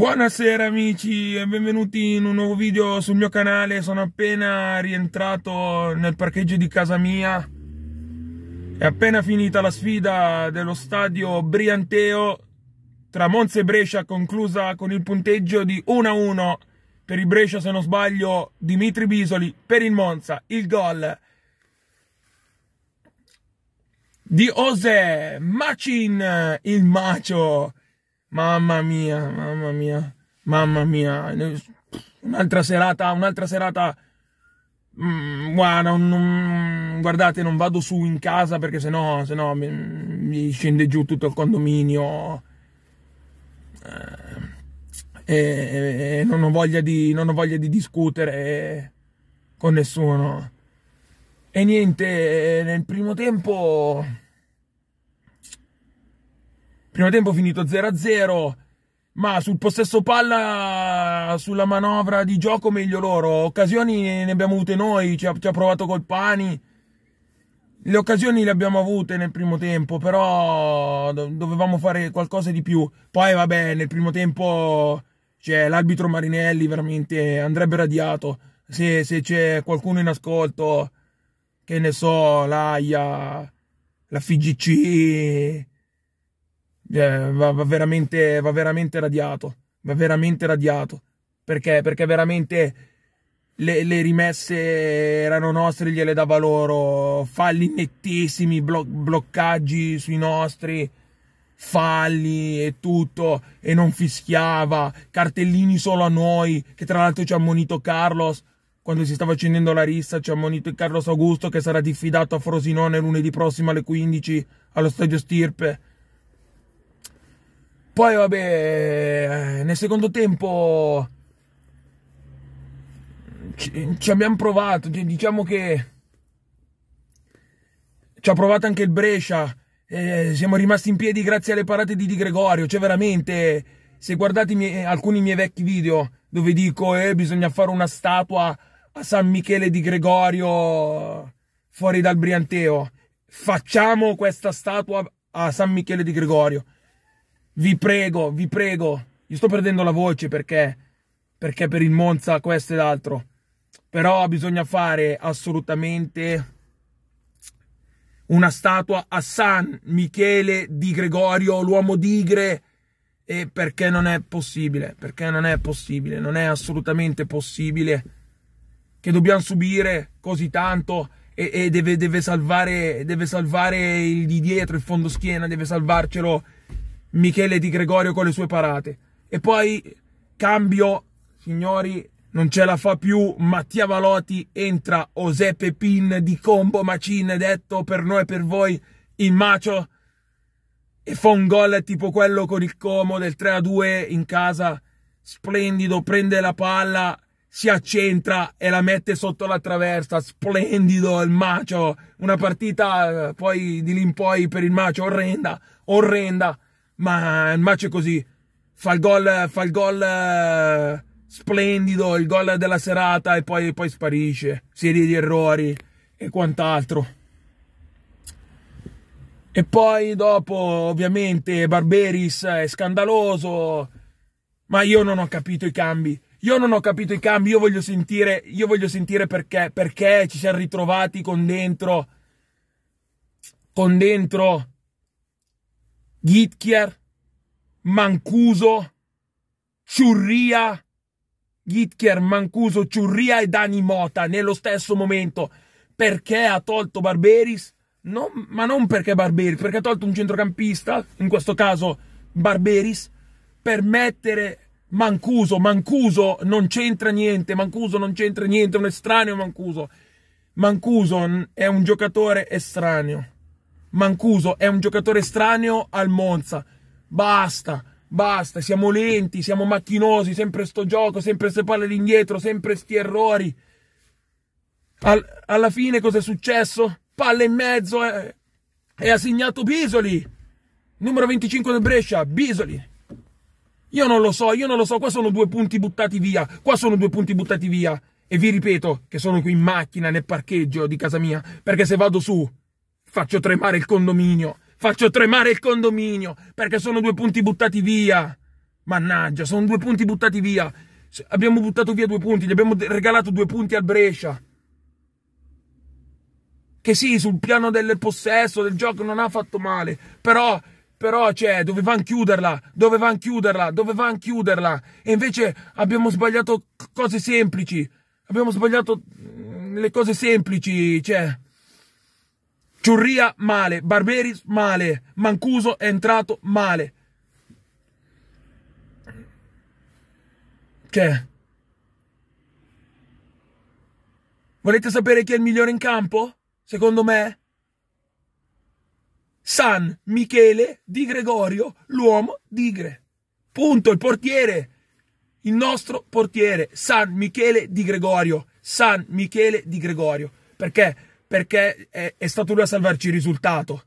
Buonasera amici e benvenuti in un nuovo video sul mio canale Sono appena rientrato nel parcheggio di casa mia È appena finita la sfida dello stadio Brianteo Tra Monza e Brescia conclusa con il punteggio di 1-1 Per il Brescia se non sbaglio Dimitri Bisoli Per il Monza il gol di Ose Macin il Macio Mamma mia, mamma mia, mamma mia. Un'altra serata, un'altra serata. Mm, guarda, non, guardate, non vado su in casa perché sennò, sennò mi, mi scende giù tutto il condominio. E, eh, e, e non, ho voglia di, non ho voglia di discutere con nessuno. E niente, eh, nel primo tempo Primo tempo finito 0-0, ma sul possesso palla, sulla manovra di gioco meglio loro. Occasioni ne abbiamo avute noi, ci ha, ci ha provato Colpani. Le occasioni le abbiamo avute nel primo tempo, però dovevamo fare qualcosa di più. Poi vabbè, nel primo tempo c'è l'arbitro Marinelli veramente andrebbe radiato. Se, se c'è qualcuno in ascolto, che ne so, l'AIA, la FIGC, eh, va, va, veramente, va veramente radiato, va veramente radiato. Perché? Perché veramente le, le rimesse erano nostre, gliele dava loro, falli nettissimi, blo- bloccaggi sui nostri, falli e tutto, e non fischiava, cartellini solo a noi, che tra l'altro ci ha ammonito Carlos, quando si stava accendendo la rissa, ci ha ammonito Carlos Augusto che sarà diffidato a Frosinone lunedì prossimo alle 15 allo stadio Stirpe poi vabbè, eh, nel secondo tempo ci, abbiamo provato, diciamo che ci ha provato anche il Brescia, eh, siamo rimasti in piedi grazie alle parate di Di Gregorio, cioè veramente se guardate mie, alcuni miei vecchi video dove dico eh, bisogna fare una statua a San Michele di Gregorio fuori dal Brianteo, facciamo questa statua a San Michele di Gregorio vi prego, vi prego, io sto perdendo la voce perché, perché per il Monza questo e l'altro, però bisogna fare assolutamente una statua a San Michele di Gregorio, l'uomo digre, e perché non è possibile, perché non è possibile, non è assolutamente possibile che dobbiamo subire così tanto e, e deve, deve, salvare, deve salvare il di dietro, il fondo schiena, deve salvarcelo Michele Di Gregorio con le sue parate. E poi cambio, signori, non ce la fa più Mattia Valotti, entra José Pepin di combo Machine, detto per noi e per voi il macio e fa un gol tipo quello con il Como del 3-2 in casa, splendido, prende la palla, si accentra e la mette sotto la traversa, splendido il macio, una partita eh, poi di lì in poi per il macio orrenda, orrenda ma il match è così. Fa il gol, fa il gol eh, splendido, il gol della serata e poi, poi sparisce. Serie di errori e quant'altro. E poi dopo, ovviamente, Barberis è scandaloso, ma io non ho capito i cambi. Io non ho capito i cambi, io voglio sentire, io voglio sentire perché, perché ci siamo ritrovati con dentro, con dentro Gitchier, Mancuso, Ciurria, Gitchier, Mancuso, Ciurria e Dani Mota nello stesso momento. Perché ha tolto Barberis? Non, ma non perché Barberis, perché ha tolto un centrocampista, in questo caso Barberis, per mettere Mancuso. Mancuso non c'entra niente, Mancuso non c'entra niente, è un estraneo Mancuso. Mancuso è un giocatore estraneo. Mancuso è un giocatore estraneo al Monza. Basta, basta, siamo lenti, siamo macchinosi, sempre sto gioco, sempre queste palle indietro, sempre sti errori. Al, alla fine cosa è successo? Palle in mezzo e, eh, e ha segnato Bisoli. Numero 25 del Brescia, Bisoli. Io non lo so, io non lo so, qua sono due punti buttati via, qua sono due punti buttati via. E vi ripeto che sono qui in macchina, nel parcheggio di casa mia, perché se vado su Faccio tremare il condominio. Faccio tremare il condominio perché sono due punti buttati via. Mannaggia, sono due punti buttati via. Abbiamo buttato via due punti, gli abbiamo regalato due punti al Brescia. Che sì, sul piano del possesso, del gioco non ha fatto male, però però cioè, dovevano chiuderla, dovevano chiuderla, dovevano chiuderla. E invece abbiamo sbagliato cose semplici. Abbiamo sbagliato mm, le cose semplici, cioè Ciurria male, Barberis male, Mancuso è entrato male. Che? Volete sapere chi è il migliore in campo? Secondo me? San Michele Di Gregorio, l'uomo Digre. Punto, il portiere. Il nostro portiere, San Michele Di Gregorio. San Michele Di Gregorio. Perché? perché è, è stato lui a salvarci il risultato.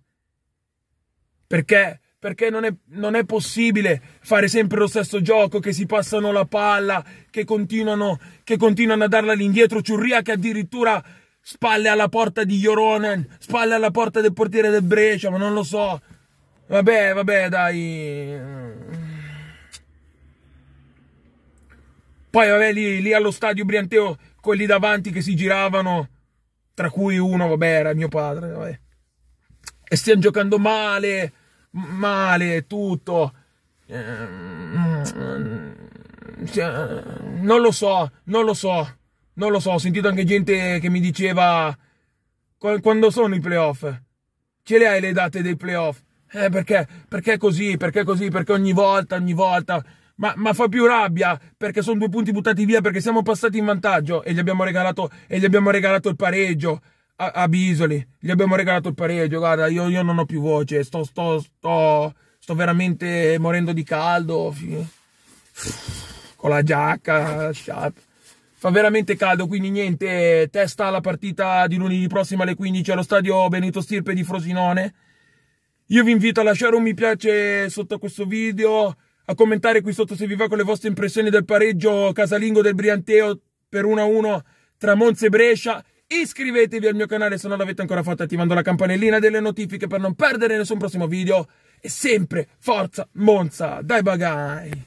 Perché perché non è, non è, possibile fare sempre lo stesso gioco, che si passano la palla, che continuano, che continuano a darla all'indietro, Ciurria che addirittura spalle alla porta di Joronen, spalle alla porta del portiere del Brescia, ma non lo so. Vabbè, vabbè, dai. Poi vabbè, lì, lì allo stadio Brianteo, quelli davanti che si giravano, tra cui uno, vabbè, era mio padre, vabbè. e stiamo giocando male, male, tutto. Ehm, cioè, non lo so, non lo so, non lo so. Ho sentito anche gente che mi diceva quando sono i playoff? Ce le hai le date dei playoff? Eh, perché? Perché così? Perché così? Perché ogni volta, ogni volta ma, ma fa più rabbia perché sono due punti buttati via perché siamo passati in vantaggio e gli abbiamo regalato, gli abbiamo regalato il pareggio a, a, Bisoli. Gli abbiamo regalato il pareggio. Guarda, io, io non ho più voce. Sto, sto, sto, sto veramente morendo di caldo. Con la giacca, sharp. Fa veramente caldo, quindi niente, testa la partita di lunedì prossimo alle 15 allo stadio Benito Stirpe di Frosinone. Io vi invito a lasciare un mi piace sotto questo video, a commentare qui sotto se vi va con le vostre impressioni del pareggio casalingo del Brianteo per 1-1 tra Monza e Brescia. Iscrivetevi al mio canale se non l'avete ancora fatto attivando la campanellina delle notifiche per non perdere nessun prossimo video. E sempre forza Monza! Dai bagai!